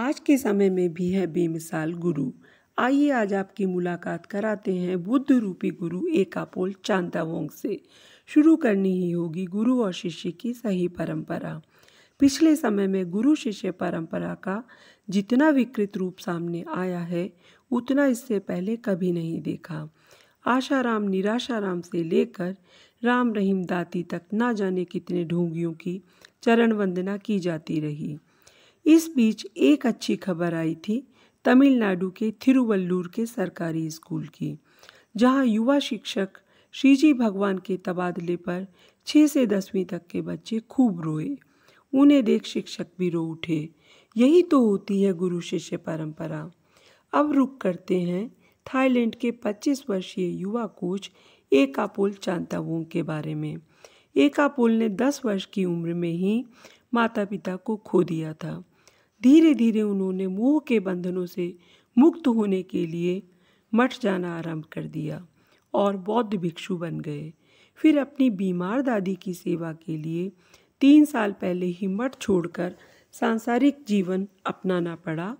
आज के समय में भी है बेमिसाल गुरु आइए आज आपकी मुलाकात कराते हैं बुद्ध रूपी गुरु एकापोल चांदावोंग से शुरू करनी ही होगी गुरु और शिष्य की सही परंपरा पिछले समय में गुरु शिष्य परंपरा का जितना विकृत रूप सामने आया है उतना इससे पहले कभी नहीं देखा आशाराम निराशाराम से लेकर राम रहीम दाती तक ना जाने कितने ढोंगियों की चरण वंदना की जाती रही इस बीच एक अच्छी खबर आई थी तमिलनाडु के थिरुवल्लूर के सरकारी स्कूल की जहां युवा शिक्षक श्रीजी भगवान के तबादले पर छः से दसवीं तक के बच्चे खूब रोए उन्हें देख शिक्षक भी रो उठे यही तो होती है गुरु शिष्य परंपरा अब रुक करते हैं थाईलैंड के 25 वर्षीय युवा कोच एकापोल चांतावोंग के बारे में एकापोल ने 10 वर्ष की उम्र में ही माता पिता को खो दिया था धीरे धीरे उन्होंने मोह के बंधनों से मुक्त होने के लिए मठ जाना आरंभ कर दिया और बौद्ध भिक्षु बन गए फिर अपनी बीमार दादी की सेवा के लिए तीन साल पहले ही मठ छोड़कर सांसारिक जीवन अपनाना पड़ा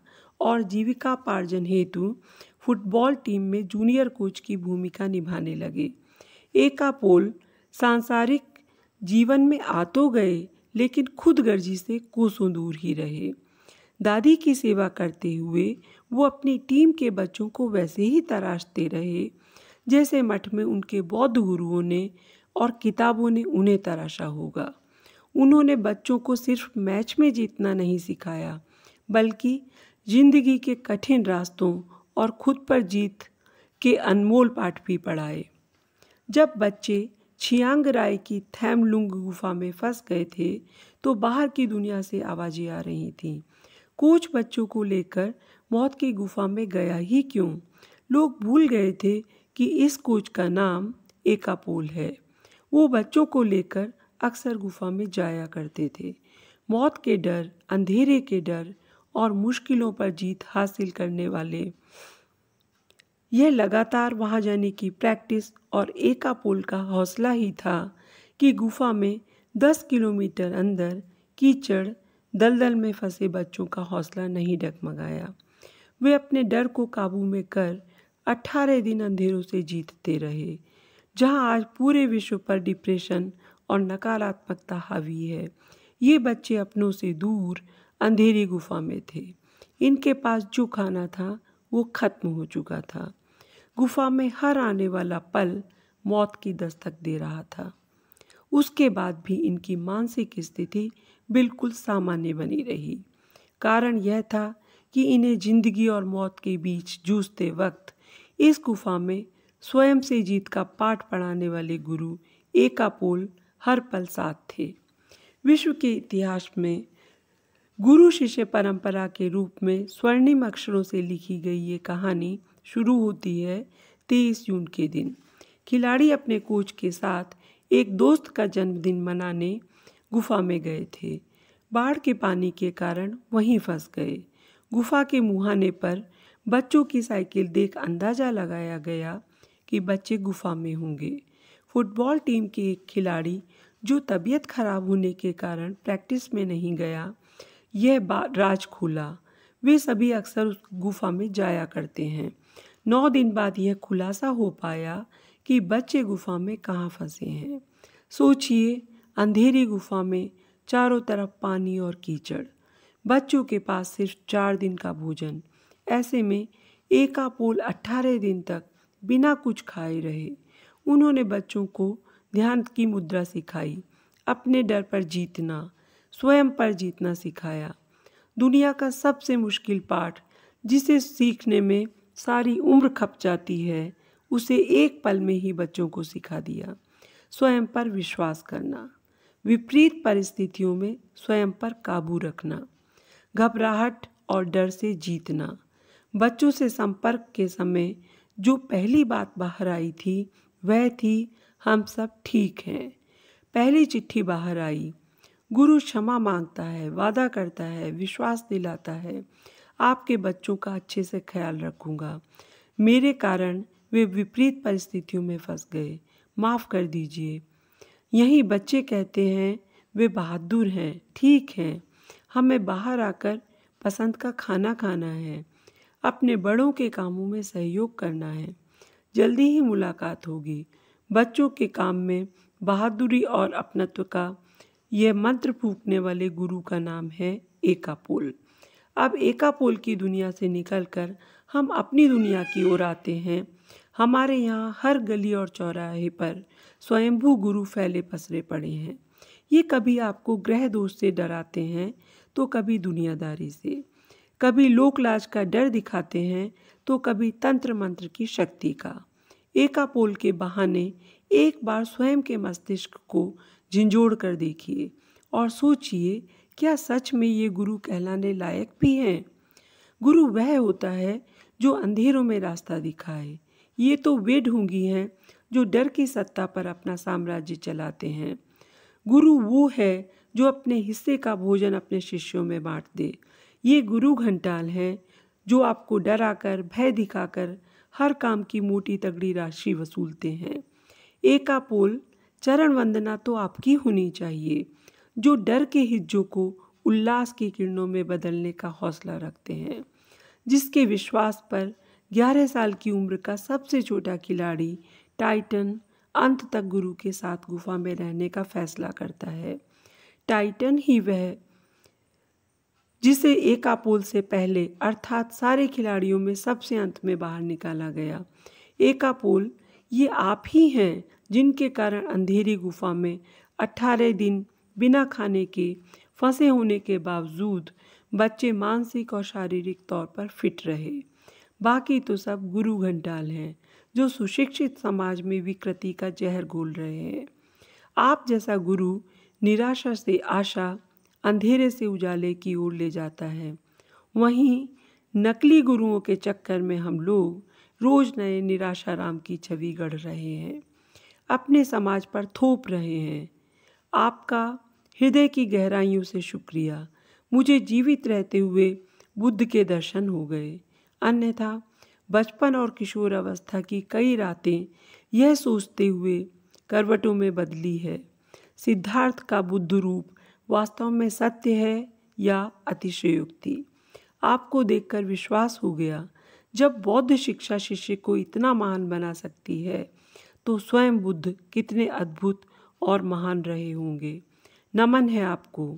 और जीविकापार्जन हेतु फुटबॉल टीम में जूनियर कोच की भूमिका निभाने लगे एका पोल सांसारिक जीवन में आ तो गए लेकिन खुद गर्जी से कोसों दूर ही रहे दादी की सेवा करते हुए वो अपनी टीम के बच्चों को वैसे ही तराशते रहे जैसे मठ में उनके बौद्ध गुरुओं ने और किताबों ने उन्हें तराशा होगा उन्होंने बच्चों को सिर्फ मैच में जीतना नहीं सिखाया बल्कि जिंदगी के कठिन रास्तों और खुद पर जीत के अनमोल पाठ भी पढ़ाए जब बच्चे छियांग राय की थैमलुंग गुफा में फंस गए थे तो बाहर की दुनिया से आवाज़ें आ रही थीं कोच बच्चों को लेकर मौत की गुफा में गया ही क्यों लोग भूल गए थे कि इस कोच का नाम एकापोल है वो बच्चों को लेकर अक्सर गुफा में जाया करते थे मौत के डर अंधेरे के डर और मुश्किलों पर जीत हासिल करने वाले यह लगातार वहाँ जाने की प्रैक्टिस और एकापोल का हौसला ही था कि गुफा में दस किलोमीटर अंदर कीचड़ दलदल में फंसे बच्चों का हौसला नहीं डगमगाया वे अपने डर को काबू में कर अट्ठारह दिन अंधेरों से जीतते रहे जहां आज पूरे विश्व पर डिप्रेशन और नकारात्मकता हावी है ये बच्चे अपनों से दूर अंधेरी गुफा में थे इनके पास जो खाना था वो खत्म हो चुका था गुफा में हर आने वाला पल मौत की दस्तक दे रहा था उसके बाद भी इनकी मानसिक स्थिति बिल्कुल सामान्य बनी रही कारण यह था कि इन्हें जिंदगी और मौत के बीच जूझते वक्त इस गुफा में स्वयं से जीत का पाठ पढ़ाने वाले गुरु एकापोल हर पल साथ थे विश्व के इतिहास में गुरु शिष्य परंपरा के रूप में स्वर्णिम अक्षरों से लिखी गई ये कहानी शुरू होती है तेईस जून के दिन खिलाड़ी अपने कोच के साथ एक दोस्त का जन्मदिन मनाने गुफा में गए थे बाढ़ के पानी के कारण वहीं फंस गए गुफा के मुहाने पर बच्चों की साइकिल देख अंदाज़ा लगाया गया कि बच्चे गुफा में होंगे फुटबॉल टीम के एक खिलाड़ी जो तबीयत खराब होने के कारण प्रैक्टिस में नहीं गया यह राज खुला वे सभी अक्सर उस गुफा में जाया करते हैं नौ दिन बाद यह खुलासा हो पाया कि बच्चे गुफा में कहाँ फंसे हैं सोचिए अंधेरी गुफा में चारों तरफ पानी और कीचड़ बच्चों के पास सिर्फ चार दिन का भोजन ऐसे में एका पोल अट्ठारह दिन तक बिना कुछ खाए रहे उन्होंने बच्चों को ध्यान की मुद्रा सिखाई अपने डर पर जीतना स्वयं पर जीतना सिखाया दुनिया का सबसे मुश्किल पाठ जिसे सीखने में सारी उम्र खप जाती है उसे एक पल में ही बच्चों को सिखा दिया स्वयं पर विश्वास करना विपरीत परिस्थितियों में स्वयं पर काबू रखना घबराहट और डर से जीतना बच्चों से संपर्क के समय जो पहली बात बाहर आई थी वह थी हम सब ठीक हैं पहली चिट्ठी बाहर आई गुरु क्षमा मांगता है वादा करता है विश्वास दिलाता है आपके बच्चों का अच्छे से ख्याल रखूंगा मेरे कारण वे विपरीत परिस्थितियों में फंस गए माफ़ कर दीजिए यही बच्चे कहते हैं वे बहादुर हैं ठीक हैं हमें बाहर आकर पसंद का खाना खाना है अपने बड़ों के कामों में सहयोग करना है जल्दी ही मुलाकात होगी बच्चों के काम में बहादुरी और अपनत्व का यह मंत्र फूकने वाले गुरु का नाम है एकापोल अब एकापोल की दुनिया से निकलकर हम अपनी दुनिया की ओर आते हैं हमारे यहाँ हर गली और चौराहे पर स्वयंभू गुरु फैले पसरे पड़े हैं ये कभी आपको ग्रह दोष से डराते हैं तो कभी दुनियादारी से कभी लोकलाज का डर दिखाते हैं तो कभी तंत्र मंत्र की शक्ति का एकापोल के बहाने एक बार स्वयं के मस्तिष्क को झिंझोड़ कर देखिए और सोचिए क्या सच में ये गुरु कहलाने लायक भी हैं गुरु वह होता है जो अंधेरों में रास्ता दिखाए ये तो वे ढोंगी हैं जो डर की सत्ता पर अपना साम्राज्य चलाते हैं गुरु वो है जो अपने हिस्से का भोजन अपने शिष्यों में बांट दे ये गुरु घंटाल हैं जो आपको डराकर भय दिखाकर हर काम की मोटी तगड़ी राशि वसूलते हैं एकापोल चरण वंदना तो आपकी होनी चाहिए जो डर के हिज्जों को उल्लास की किरणों में बदलने का हौसला रखते हैं जिसके विश्वास पर ग्यारह साल की उम्र का सबसे छोटा खिलाड़ी टाइटन अंत तक गुरु के साथ गुफा में रहने का फैसला करता है टाइटन ही वह जिसे एक आपोल से पहले अर्थात सारे खिलाड़ियों में सबसे अंत में बाहर निकाला गया एक आपोल ये आप ही हैं जिनके कारण अंधेरी गुफा में 18 दिन बिना खाने के फंसे होने के बावजूद बच्चे मानसिक और शारीरिक तौर पर फिट रहे बाकी तो सब गुरु घंटाल हैं जो सुशिक्षित समाज में विकृति का जहर घोल रहे हैं आप जैसा गुरु निराशा से आशा अंधेरे से उजाले की ओर ले जाता है वहीं नकली गुरुओं के चक्कर में हम लोग रोज़ नए निराशा राम की छवि गढ़ रहे हैं अपने समाज पर थोप रहे हैं आपका हृदय की गहराइयों से शुक्रिया मुझे जीवित रहते हुए बुद्ध के दर्शन हो गए अन्यथा बचपन और किशोर अवस्था की कई रातें यह सोचते हुए करवटों में बदली है सिद्धार्थ का बुद्ध रूप वास्तव में सत्य है या अतिशयोक्ति आपको देखकर विश्वास हो गया जब बौद्ध शिक्षा शिष्य को इतना महान बना सकती है तो स्वयं बुद्ध कितने अद्भुत और महान रहे होंगे नमन है आपको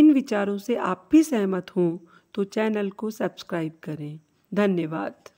इन विचारों से आप भी सहमत हों तो चैनल को सब्सक्राइब करें धन्यवाद